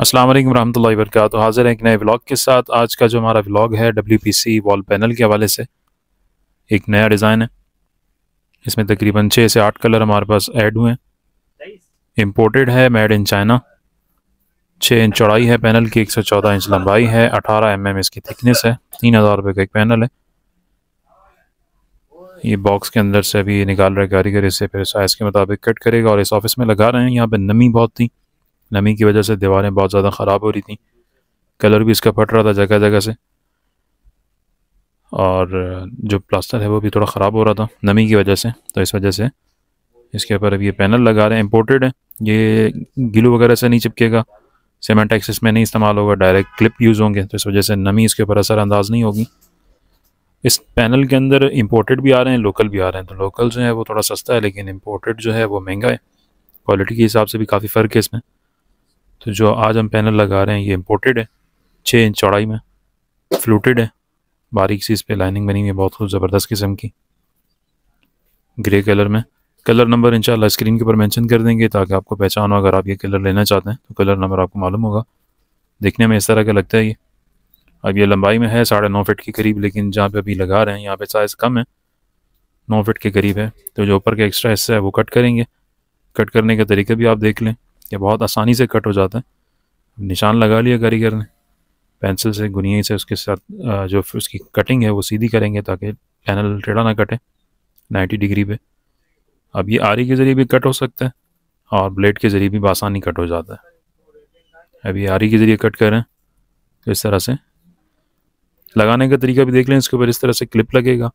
अस्सलाम वालेकुम रहमतुल्लाहि वरकत हाज़िर है एक नए व्लॉग के साथ आज का जो हमारा व्लॉग है सी वॉल पैनल के हवाले से एक नया डिज़ाइन है इसमें तकरीबन छः से आठ कलर हमारे पास ऐड हुए हैं इम्पोर्टेड है मेड इन चाइना छः इंच चौड़ाई है पैनल की एक सौ चौदह इंच लंबाई है अठारह एम एम इसकी थिकनेस है तीन हज़ार रुपये का एक पैनल है ये बॉक्स के अंदर से अभी निकाल रहे कारीगर इसे फिर साइज़ के मुताबिक कट करेगा और इस ऑफिस में लगा रहे हैं यहाँ पर नमी बहुत थी नमी की वजह से दीवारें बहुत ज़्यादा ख़राब हो रही थी कलर भी इसका फट रहा था जगह जगह से और जो प्लास्टर है वो भी थोड़ा ख़राब हो रहा था नमी की वजह से तो इस वजह से इसके ऊपर अब ये पैनल लगा रहे हैं इम्पोर्टेड है ये गिलू वगैरह से नहीं चिपकेगा सीमेंट एक्सिस में नहीं इस्तेमाल होगा डायरेक्ट क्लिप यूज़ होंगे तो इस वजह से नमी इसके ऊपर असरानंदाज नहीं होगी इस पैनल के अंदर इम्पोर्टेड भी आ रहे हैं लोकल भी आ रहे हैं तो लोकल जो है वो थोड़ा सस्ता है लेकिन इम्पोर्टेड जो है वो महंगा है क्वालिटी के हिसाब से भी काफ़ी फ़र्क है इसमें तो जो आज हम पैनल लगा रहे हैं ये इम्पोर्टेड है छः इंच चौड़ाई में फ्लूटेड है बारीक सी इस पर लाइनिंग बनी हुई है बहुत खूब ज़बरदस्त किस्म की ग्रे कलर में कलर नंबर इंशाल्लाह स्क्रीन के ऊपर मेंशन कर देंगे ताकि आपको पहचान हो अगर आप ये कलर लेना चाहते हैं तो कलर नंबर आपको मालूम होगा देखने में इस तरह का लगता है ये अब ये लंबाई में है साढ़े नौ फिट के करीब लेकिन जहाँ पे अभी लगा रहे हैं यहाँ पे साइज़ कम है नौ फिट के करीब है तो जो ऊपर का एक्स्ट्रा हिस्सा है वो कट करेंगे कट करने का तरीका भी आप देख लें या बहुत आसानी से कट हो जाता है निशान लगा लिया कारीगर ने पेंसिल से गुनिया से उसके साथ जो उसकी कटिंग है वो सीधी करेंगे ताकि पैनल टेढ़ा ना कटे 90 डिग्री पे अब ये आरी के ज़रिए भी कट हो सकता है और ब्लेड के ज़रिए भी बासानी कट हो जाता है अब ये आरी के ज़रिए कट करें तो इस तरह से लगाने का तरीका भी देख लें इसके ऊपर इस तरह से क्लिप लगेगा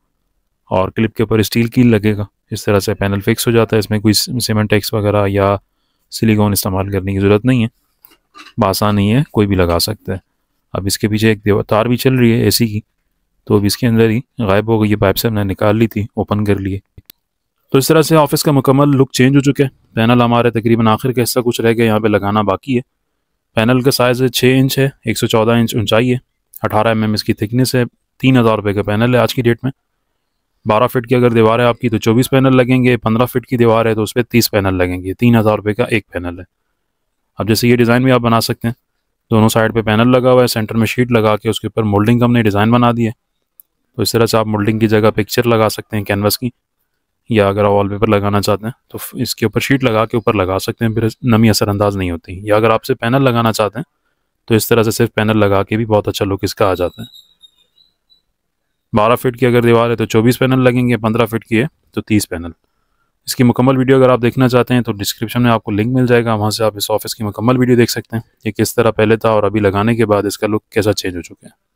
और क्लिप के ऊपर स्टील कील लगेगा इस तरह से पैनल फिक्स हो जाता है इसमें कोई सीमेंट टैक्स वगैरह या सिलिकॉन इस्तेमाल करने की ज़रूरत नहीं है बासा नहीं है कोई भी लगा सकता है अब इसके पीछे एक तार भी चल रही है एसी की तो अब इसके अंदर ही गायब हो गई ये पाइप से हमने निकाल ली थी ओपन कर लिए तो इस तरह से ऑफिस का मुकम्मल लुक चेंज हो चुका है पैनल हमारे तकरीबन आखिर का हिस्सा कुछ रह गया यहाँ पर लगाना बाकी है पैनल का साइज़ छः इंच है एक सौ चौदह इंच ऊँचाई है अठारह एम एम इसकी थिकनेस है तीन हज़ार रुपये का पैनल है आज की डेट में बारह फिट की अगर दीवार है आपकी तो चौबीस पैनल लगेंगे पंद्रह फिट की दीवार है तो उस पर तीस पैनल लगेंगे तीन हज़ार रुपये का एक पैनल है अब जैसे ये डिज़ाइन भी आप बना सकते हैं दोनों साइड पे पैनल लगा हुआ है सेंटर में शीट लगा के उसके ऊपर मोल्डिंग का हमने डिज़ाइन बना दी है तो इस तरह से आप मोल्डिंग की जगह पिक्चर लगा सकते हैं कैनवस की या अगर आप वॉलपेपर लगाना चाहते हैं तो इसके ऊपर शीट लगा के ऊपर लगा सकते हैं फिर नमी असरअंदाज नहीं होती या अगर आपसे पैनल लगाना चाहते हैं तो इस तरह से सिर्फ पैनल लगा के भी बहुत अच्छा लुक इसका आ जाता है बारह फिट की अगर दीवार है तो चौबीस पैनल लगेंगे पंद्रह फिट की है तो तीस पैनल इसकी मुकम्मल वीडियो अगर आप देखना चाहते हैं तो डिस्क्रिप्शन में आपको लिंक मिल जाएगा वहाँ से आप इस ऑफिस की मुकम्मल वीडियो देख सकते हैं कि किस तरह पहले था और अभी लगाने के बाद इसका लुक कैसा चेंज हो चुका है